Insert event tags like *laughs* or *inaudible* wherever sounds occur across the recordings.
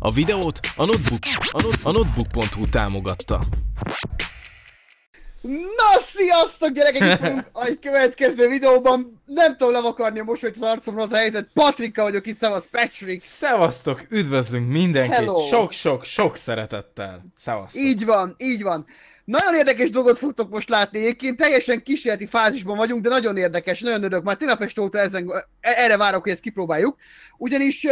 A videót a notebook, a, not, a notebook.hu támogatta. Na, sziasztok gyerekek! Itt vagyunk a következő videóban. Nem tudom levakarni a mosolyt az arcomra az a helyzet. Patrika vagyok itt, szevasz Patrick! Szevasztok, üdvözlünk mindenkit! Sok-sok-sok szeretettel! Szevasztok! Így van, így van! Nagyon érdekes dolgot fogtok most látni. Egyébként teljesen kísérleti fázisban vagyunk, de nagyon érdekes, nagyon örök. Már Tényleg este óta ezen, e, erre várok, hogy ezt kipróbáljuk. Ugyanis,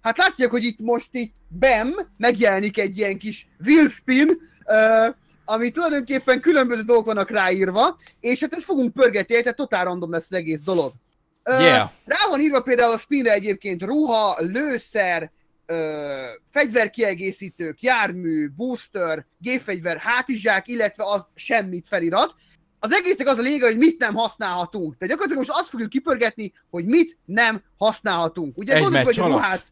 hát látszik, hogy itt most itt BEM megjelenik egy ilyen kis wheelspin, ami tulajdonképpen különböző dolgok vannak ráírva, és hát ezt fogunk pörgetni, tehát totál random lesz az egész dolog. Yeah. Rá van írva például a spinre egyébként ruha, lőszer, ö, fegyverkiegészítők, jármű, booster, gépfegyver, hátizsák, illetve az semmit felirat. Az egésznek az a lényeg, hogy mit nem használhatunk. Tehát gyakorlatilag most azt fogjuk kipörgetni, hogy mit nem használhatunk. Ugye Egy gondoljuk, hogy a ruhát,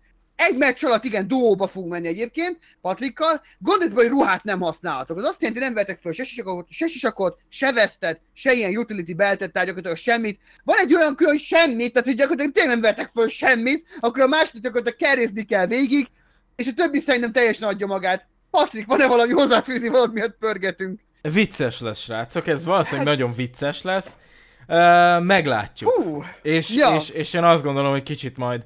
egy meccs alatt igen, duóba fogunk menni egyébként, Patrikkal. Gondoljunk, hogy ruhát nem használhatok. Az azt jelenti, hogy nem vettek fel se sisakot, se, sisakot, se vesztet, se ilyen utility beltet, tehát gyakorlatilag semmit. Van egy olyan külön, hogy semmit, tehát hogy gyakorlatilag tényleg nem vettek föl semmit, akkor a második gyakorlatilag kerézni kell végig, és a többi szerintem teljesen adja magát. Patrik, van-e valami hozzáfűzni, valami miatt pörgetünk? Vicces lesz, srácok, ez valószínűleg hát... nagyon vicces lesz. Uh, meglátjuk. Hú, és, ja. és, és én azt gondolom, hogy kicsit majd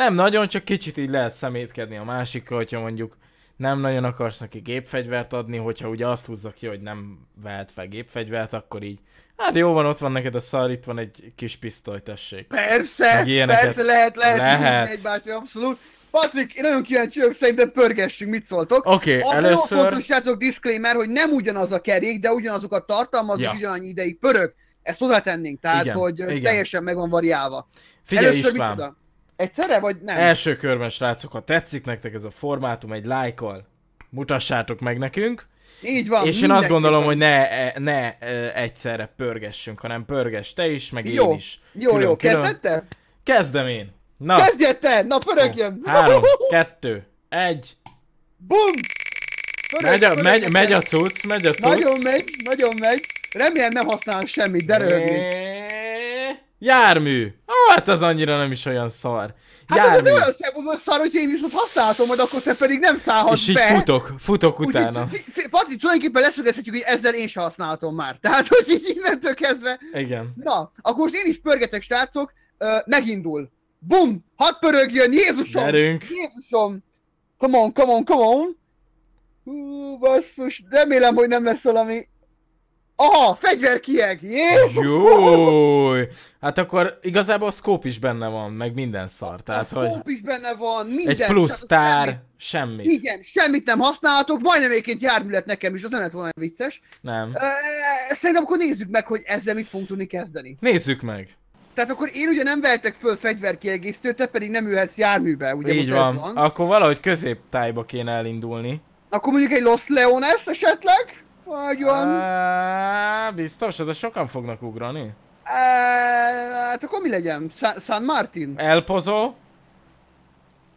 nem nagyon, csak kicsit így lehet szemétkedni a másikkal, hogyha mondjuk nem nagyon akarsz neki gépfegyvert adni, hogyha ugye azt húzza ki, hogy nem vehet fel gépfegyvert, akkor így, hát jó van, ott van neked a szar, itt van egy kis pisztoly, tessék. Persze, persze, lehet, lehet, lehet. egymást, abszolút. Pacik, én nagyon kíváncsi vagyok, szerintem pörgessünk, mit szóltok. Oké, okay, először... először... fontos, játszok, disclaimer, hogy nem ugyanaz a kerék, de ugyanazokat tartalmaz, ja. és ugyanannyi ideig pörög. Ezt hozzátennénk, tehát, igen, hogy igen. teljesen meg van variálva. Figyelj először István, mit Egyszerre, vagy nem? Első körben, srácok, ha tetszik nektek ez a formátum, egy lájkol, mutassátok meg nekünk. Így van. És én azt gondolom, van. hogy ne, ne egyszerre pörgessünk, hanem pörgess te is, meg jó, én is. Jó, külön, jó, kezdette? Kezdem én. Na. Kezdjed te! Na pörögjön! Oh, három, *laughs* kettő, egy. Bum! Pörög, megy, a, pörög, megy, megy a cucc, megy a cucc. Nagyon megy, nagyon megy. Remélem nem használ semmit, de röhögni. Jármű. Ó, hát az annyira nem is olyan szar. Hát Jármű. ez az olyan szempontból szar, hogy én viszont használhatom, majd akkor te pedig nem szállhatsz És így futok, futok utána. Pati, tulajdonképpen leszögezhetjük, hogy ezzel én sem használhatom már. *laughs* Tehát, hogy így innentől kezdve. Igen. Na, akkor most én is pörgetek, srácok. Ö, megindul. Bum! Hadd pörögjön, Jézusom! Gyerünk! Jézusom! Come on, come on, come on! Hú, basszus, remélem, hogy nem lesz valami Aha, fegyver kieg! Jó! Hát akkor igazából a scope is benne van, meg minden szar. Hát tehát, a scope hogy is benne van, minden. Egy plusz tár, semmi. semmi. Igen, semmit nem használhatok, majdnem egyébként jármű lett nekem is, az nem lett volna vicces. Nem. Szerintem akkor nézzük meg, hogy ezzel mit fogunk tudni kezdeni. Nézzük meg. Tehát akkor én ugye nem vehetek föl fegyverkiegészítőt, te pedig nem ülhetsz járműbe, ugye Így van. van. Akkor valahogy középtájba kéne elindulni. Akkor mondjuk egy Los Leones esetleg? Nagyon! biztos, de sokan fognak ugrani. hát akkor mi legyen? San Martin? Elpozó?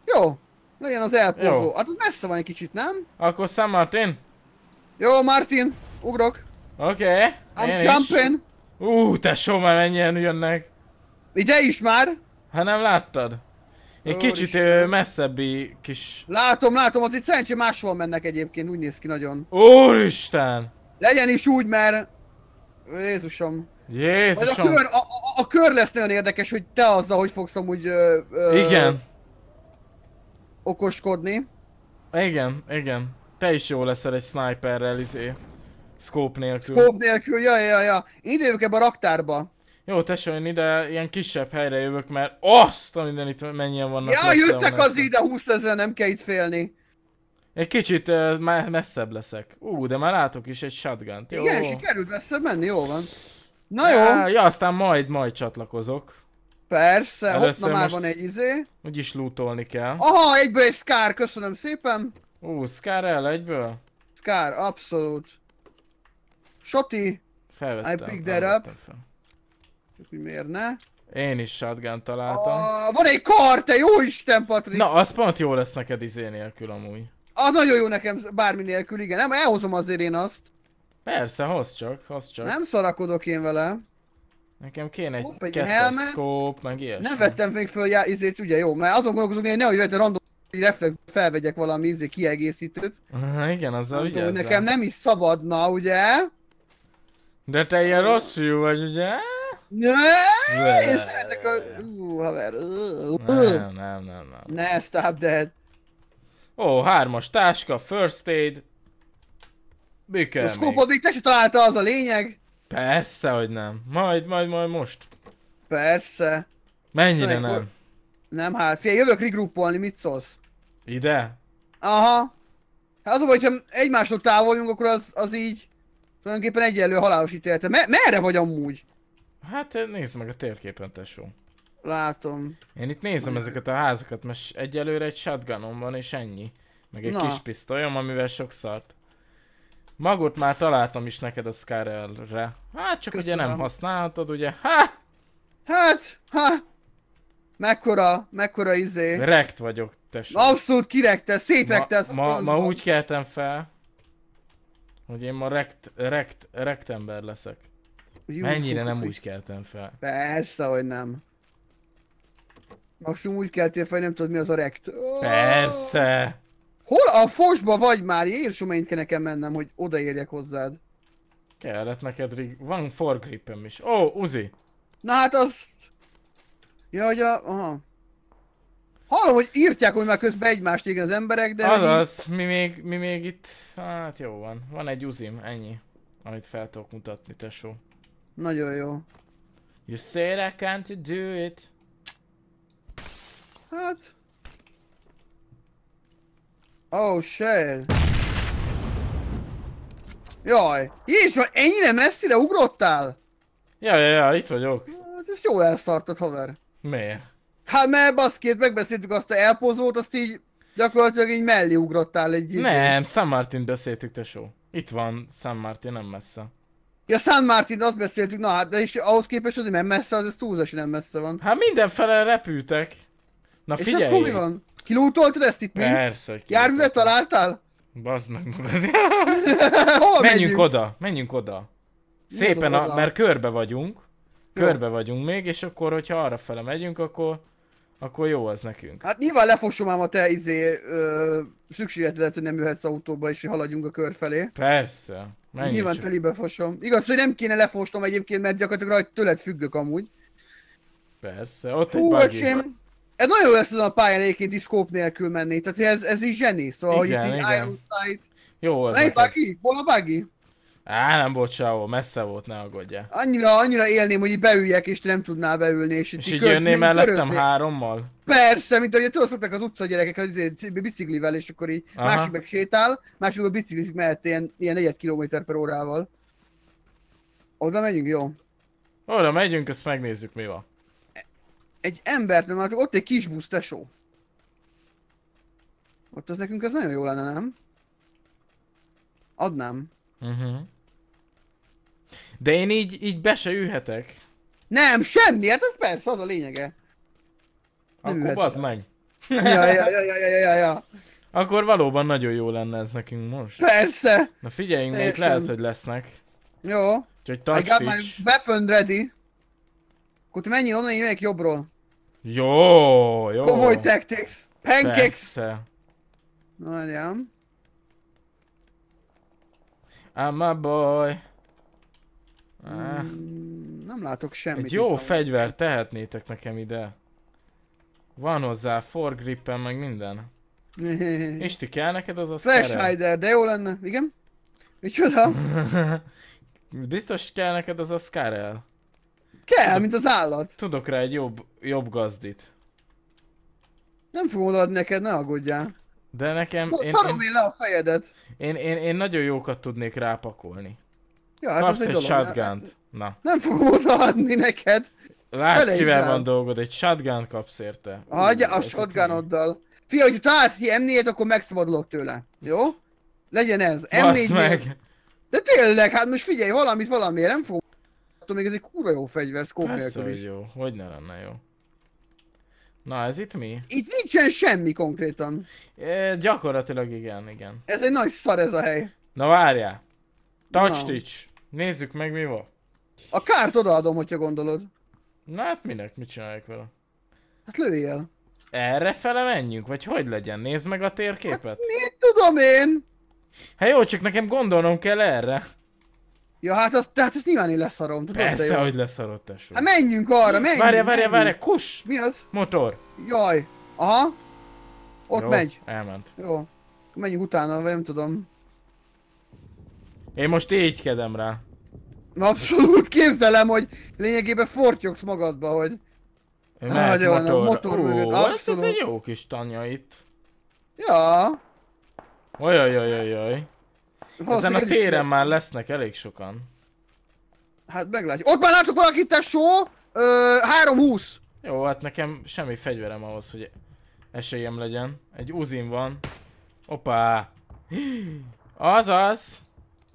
Jó, legyen az elpozó. Hát az messze van egy kicsit, nem? Akkor San Martin? Jó, Martin, ugrok. Oké, okay, I'm jumping. Ú, uh, tesó, már mennyien jönnek. Ide is már? Ha nem láttad? Egy kicsit Úristen. messzebbi kis... Látom, látom, az itt szerencsé máshol mennek egyébként, úgy néz ki nagyon. Úristen! Legyen is úgy, mert... Jézusom. Jézusom. Majd a, kör, a, a, a kör lesz nagyon érdekes, hogy te azzal, hogy fogsz amúgy... Ö, ö, igen. Okoskodni. Igen, igen. Te is jó leszel egy sniperrel, izé. Scope nélkül. Scope nélkül, ja, ja, ja. Így ebbe a raktárba. Jó, tesó, én ide ilyen kisebb helyre jövök, mert azt a minden itt mennyien vannak. Ja, jöttek az ide 20 ezer, nem kell itt félni. Egy kicsit uh, messzebb leszek. Ú, uh, de már látok is egy shotgun-t. Igen, sikerült messzebb menni, jó van. Na jó. Ja, ja aztán majd, majd csatlakozok. Persze, Először hopp, na már van egy izé. Úgyis lootolni kell. Aha, egyből egy Scar, köszönöm szépen. Ú, uh, Scar el egyből? Scar, abszolút. Soti. Felvettem. I picked that up. Fel. Csak hogy miért ne? Én is shotgun találtam. A, van egy kar, te jó Isten, Patrik! Na, az pont jó lesz neked izé nélkül amúgy. Az nagyon jó nekem bármi nélkül, igen. Nem, elhozom azért én azt. Persze, hozz csak, hozz csak. Nem szarakodok én vele. Nekem kéne egy, egy ketteszkóp, meg ilyesmi. Nem vettem még föl já, izét, ugye jó, mert azon gondolkozom, hogy nehogy vettem random egy reflex felvegyek valami izé kiegészítőt. Aha, igen, az ugye. Nekem nem is szabadna, ugye? De te ilyen rossz vagy, ugye? Én szeretek a... Ú, haver. Nem, nem, nem, nem. Ne, stop that. Ó, hármas táska, first aid. Mi kell A szkópot még te se találta, az a lényeg. Persze, hogy nem. Majd, majd, majd most. Persze. Mennyire szóval nem? Nem, hát fél, jövök regroupolni, mit szólsz? Ide? Aha. Hát az a baj, hogyha egymástól távol akkor az, az így tulajdonképpen egyenlő a halálos ítélete. Me merre vagy amúgy? Hát nézd meg a térképen, tesó. Látom. Én itt nézem Mondjuk. ezeket a házakat, mert egyelőre egy shotgunom van és ennyi. Meg egy Na. kis pisztolyom, amivel sok szart. Magot már találtam is neked a Scarrel-re. Hát csak Köszönöm. ugye nem használhatod, ugye? Ha! Hát, ha! Mekkora, mekkora izé. Rekt vagyok, tesó. Abszolút kirekte, szétrekte ma, ma, ma úgy keltem fel, hogy én ma rekt, rekt, rekt ember leszek. Jú, Mennyire nem úgy keltem fel. Persze, hogy nem. Maximum úgy keltél fel, hogy nem tudod mi az a rekt. Oh! Persze. Hol a fosba vagy már? mennyit kell nekem mennem, hogy odaérjek hozzád. Kellett neked, rig... van forgripem is. Ó, oh, Uzi. Na hát az... Ja, hogy a... Aha. Hallom, hogy írtják, hogy már közben egymást igen az emberek, de... az mi még, mi még itt... Hát jó van. Van egy Uzim, ennyi. Amit fel tudok mutatni, tesó. Nagyon jó. You said I can't do it. Hát... Oh shit. Jaj, Jézus, ennyire messzire ugrottál? Ja, ja, ja, itt vagyok. Hát ezt jól elszartad, haver. Miért? Hát mert baszkét, megbeszéltük azt a elpozót, azt így gyakorlatilag így mellé ugrottál egy izé. Nem, San Martin beszéltük, tesó. Itt van San Martin, nem messze. Ja, San Martin, azt beszéltük, na hát, de és ahhoz képest azért nem messze, az ez túlzás, nem messze van. Hát mindenfele repültek. Na figyelj! És akkor mi van? Kilútoltad ezt itt mind? Persze. Járművet találtál? Bazd meg magad. *laughs* menjünk, menjünk oda, menjünk oda. Szépen, a, mert körbe vagyunk. Körbe vagyunk még, és akkor, hogyha arra fele megyünk, akkor, akkor jó az nekünk. Hát nyilván lefosom ám a te izé, ö, szükségetedet, hogy nem jöhetsz autóba, és haladjunk a kör felé. Persze. Menjünk Nyilván telibe fosom. Igaz, hogy nem kéne lefostom egyébként, mert gyakorlatilag rajta tőled függök amúgy. Persze, ott Hú, egy öcsém, ez nagyon jó lesz ezen a pályán egyébként is szkóp nélkül menni, tehát ez, ez is zseni, szóval igen, hogy itt igen. így Iron Sight. Jó az Melyik buggy? Bola Bagi. buggy? Á, nem volt sehol, messze volt, ne aggódja. Annyira, annyira élném, hogy beüljek, és nem tudnál beülni, és, és így, így jönném mellettem hárommal? Persze, mint ahogy tudod, az utca gyerekek az izé, biciklivel, és akkor így Aha. másik meg sétál, másik meg biciklizik mellett ilyen, ilyen negyed kilométer per órával. Oda megyünk, jó? Oda megyünk, ezt megnézzük, mi van. Egy embert nem látok, ott egy kis busz, tesó. Ott az nekünk az nagyon jó lenne, nem? Adnám. Mhm. Uh -huh. De én így, így be se ülhetek. Nem, semmi, hát ez persze, az a lényege. Nem Akkor bazd meg. Ja, ja, ja, ja, ja, ja, ja. Akkor valóban nagyon jó lenne ez nekünk most. Persze! Na figyeljünk, még lehet, hogy lesznek. Jó. Úgyhogy I got my weapon ready. Akkor te menjél onnan, én jobbról. Jó, jó. Komoly tactics. Pancakes. Persze. Várjám. I'm a boy. Ah. Hmm, nem látok semmit. Egy jó fegyver tehetnétek nekem ide. Van hozzá forgrippen, meg minden. *laughs* ti kell neked az a Flash Rider, de jó lenne, igen? Micsoda? *laughs* Biztos kell neked az a Skarel. Kell, tudok, mint az állat. Tudok rá egy jobb, jobb gazdit. Nem fogom odaadni neked, ne aggódjál. De nekem... én, én, én, le a fejedet. Én, én, én, nagyon jókat tudnék rápakolni. Ja, hát Kapsz ez egy, egy shotgun Na. Nem fogom odaadni neked. Lásd, kivel van dolgod, egy shotgun kapsz érte. Hagyja a shotgunoddal. Fia, hogy találsz ki m akkor megszabadulok tőle. Jó? Legyen ez. m 4 meg. De tényleg, hát most figyelj, valamit valamiért nem fog. Attól még ez egy kurva jó fegyver, szkóp nélkül is. jó. Hogy ne lenne jó. Na ez itt mi? Itt nincsen semmi konkrétan. E, gyakorlatilag igen, igen. Ez egy nagy szar ez a hely. Na várjál. Touch no. Nézzük meg mi van. A kárt odaadom, hogyha gondolod. Na hát minek, mit csinálják vele? Hát lőjél. Erre fele menjünk? Vagy hogy legyen? Nézd meg a térképet. Hát mit tudom én? Hát jó, csak nekem gondolnom kell erre. Ja, hát az, tehát ez nyilván én leszarom, tudod? Persze, de jó. hogy leszarod, tesó. Hát menjünk arra, menjünk! Várja, várja, várja, kus! Mi az? Motor. Jaj, aha. Ott jó, megy. elment. Jó. Menjünk utána, vagy nem tudom. Én most kedem rá. Abszolút képzelem, hogy lényegében fortyogsz magadba, hogy... Mert Nagyon, motor. a motor mögött, abszolút. Hát ez egy jó kis tanya itt. Ja. Ojajajajajaj. Ezen a téren lesz. már lesznek elég sokan. Hát meglátjuk. Ott már látok valakit, tesó! Ö, 320. Jó, hát nekem semmi fegyverem ahhoz, hogy esélyem legyen. Egy uzin van. Opá! *gasps* Azaz!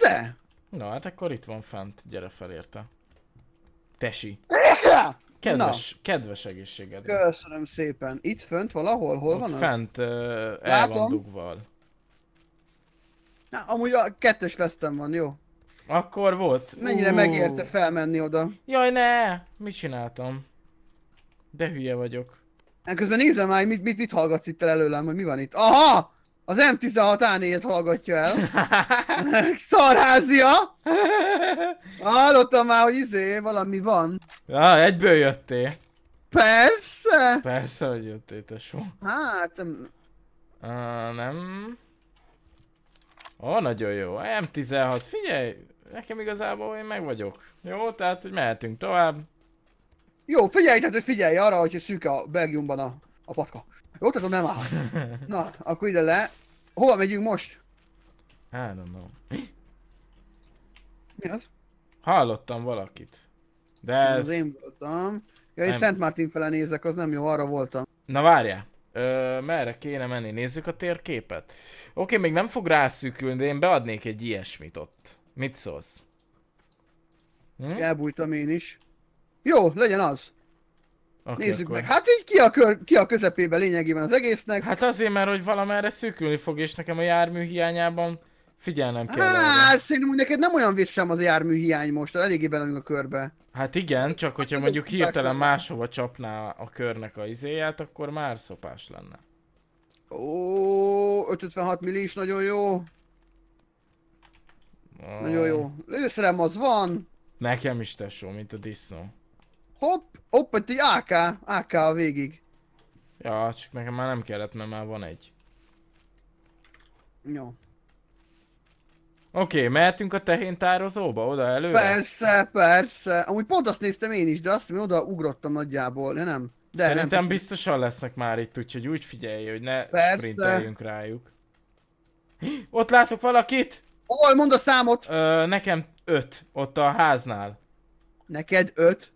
De! Na hát akkor itt van fent, gyere fel érte. Tesi. *coughs* Kedves, Na. kedves egészséged. Köszönöm szépen. Itt fönt valahol? Hol Ott van fent, az? Fent, uh, el van dugva. Na, amúgy a kettes lesztem van, jó? Akkor volt. Mennyire uh. megérte felmenni oda? Jaj, ne! Mit csináltam? De hülye vagyok. Hát közben nézem már, mit, mit, mit hallgatsz itt el előlem, hogy mi van itt. Aha! Az M16 hallgatja el. *laughs* Szarházia! Hallottam már, hogy izé, valami van. Ja, egyből jöttél. Persze! Persze, hogy jöttél, tesó. Hát... Nem. Uh, nem... Ó, nagyon jó. M16, figyelj! Nekem igazából én meg vagyok. Jó, tehát, hogy mehetünk tovább. Jó, figyelj, tehát, hogy figyelj arra, hogy szűk a Belgiumban a, a patka. Jó, tehát nem állsz. Na, akkor ide le. Hova megyünk most? I don't know. Mi? Mi az? Hallottam valakit. De ez... Az én voltam. Ja, és Szent Martin fele nézek, az nem jó, arra voltam. Na várjál. Ö, merre kéne menni? Nézzük a térképet. Oké, még nem fog rászűkülni, de én beadnék egy ilyesmit ott. Mit szólsz? Hm? Elbújtam én is. Jó, legyen az. Okay, Nézzük akkor. meg. Hát így ki a, kör, ki a közepébe lényegében az egésznek. Hát azért, mert hogy valamerre szűkülni fog, és nekem a jármű hiányában figyelnem kell. Hát szerintem úgy neked nem olyan vissza az a jármű hiány most, eléggé belőlünk a körbe. Hát igen, csak hogyha hát, mondjuk hirtelen máshova csapná a körnek a izéját, akkor már szopás lenne. Ó, 556 milli is nagyon jó. Oh. Nagyon jó. Lőszerem az van. Nekem is tesó, mint a disznó. Hopp, hopp, egy AK, AK a végig. Ja, csak nekem már nem kellett, mert már van egy. Jó. Oké, okay, mehetünk a tehén tározóba, oda előre? Persze, persze. Amúgy pont azt néztem én is, de azt mondom, oda ugrottam nagyjából, de nem. De Szerintem nem persze. biztosan lesznek már itt, úgyhogy úgy figyelj, hogy ne persze. sprinteljünk rájuk. Hí, *gasps* ott látok valakit! Hol, mond a számot! Ö, nekem öt, ott a háznál. Neked öt?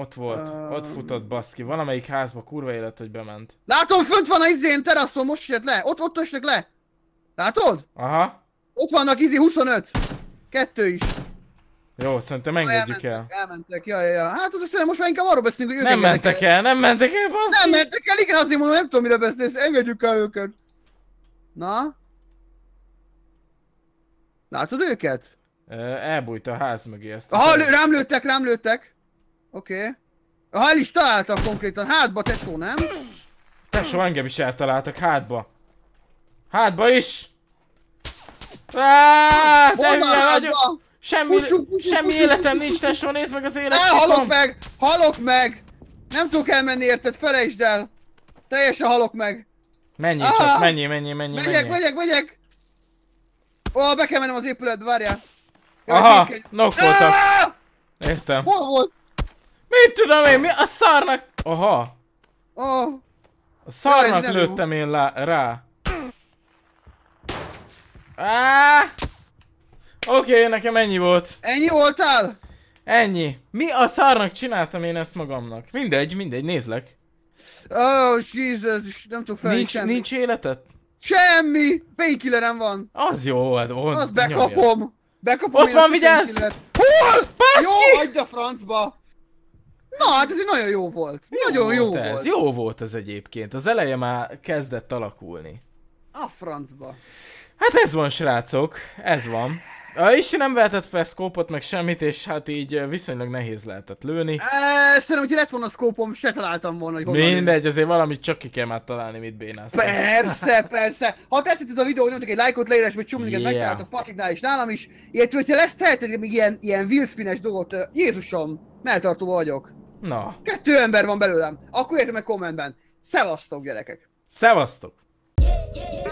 Ott volt, um... ott futott baszki. Valamelyik házba kurva élet, hogy bement. Látom, fönt van a izén teraszon, most jött le. Ott ott esnek le. Látod? Aha. Ott vannak izi 25. Kettő is. Jó, szerintem engedjük el. Elmentek, ja, ja, ja. Hát azt hiszem, most már inkább arról beszélünk, hogy ők Nem mentek el. el, nem mentek el, baszki. Nem mentek el, igen, azért mondom, nem tudom, mire beszélsz, engedjük el őket. Na? Látod őket? Elbújt a ház mögé ezt. Aha, rám lőttek, rám lőttek. Oké. Okay. Ha el is találtak konkrétan, hátba tesó, nem? Tesó, engem is eltaláltak, hátba. Hátba is! Áááá, vagyok! Semmi, pussuk, pussuk, semmi pussuk, életem pussuk, nincs, tesó, nézd meg az életem! Elhalok meg! Halok meg! Nem tudok elmenni érted, felejtsd el! Teljesen halok meg! Menjél ah, csak, menjél, menjél, menjél, Megyek, megyek, megyek! Ó, oh, be kell mennem az épületbe, várjál! Jaj, Aha, nokkoltak! Értem. Hol volt? Mit tudom én, mi a szarnak? Aha. Oh. A szarnak ja, lőttem jó. én rá. Ah! Oké, okay, nekem ennyi volt. Ennyi voltál? Ennyi. Mi a szarnak csináltam én ezt magamnak? Mindegy, mindegy, nézlek. Oh, Jesus, nem tudok fel nincs, semmi. nincs életet? Semmi! Painkillerem van. Az jó, hát on, Az bekapom. Nyomja. Bekapom Ott van, vigyázz! Hol? Baszki! Jó, hagyd a francba! Na, hát ez egy nagyon jó volt. Jó nagyon jó volt. Ez. volt. Jó volt ez egyébként. Az eleje már kezdett alakulni. A francba. Hát ez van, srácok. Ez van. Isten nem vehetett fel szkópot, meg semmit, és hát így viszonylag nehéz lehetett lőni. Eee, szerintem, hogy lett volna szkópom, se találtam volna, hogy honnan Mindegy, azért valamit csak ki kell már találni, mit bénáztam. Persze, persze. Ha tetszett ez a videó, nyomjatok egy lájkot, leírás, vagy csomóinket yeah. a Patriknál is, nálam is. Illetve, hogyha lesz szeretnék még ilyen, ilyen wheelspines dolgot, Jézusom, melltartó vagyok. Na. Kettő ember van belőlem. Akkor értem meg kommentben. Szevasztok, gyerekek. Szevasztok. Yeah, yeah, yeah.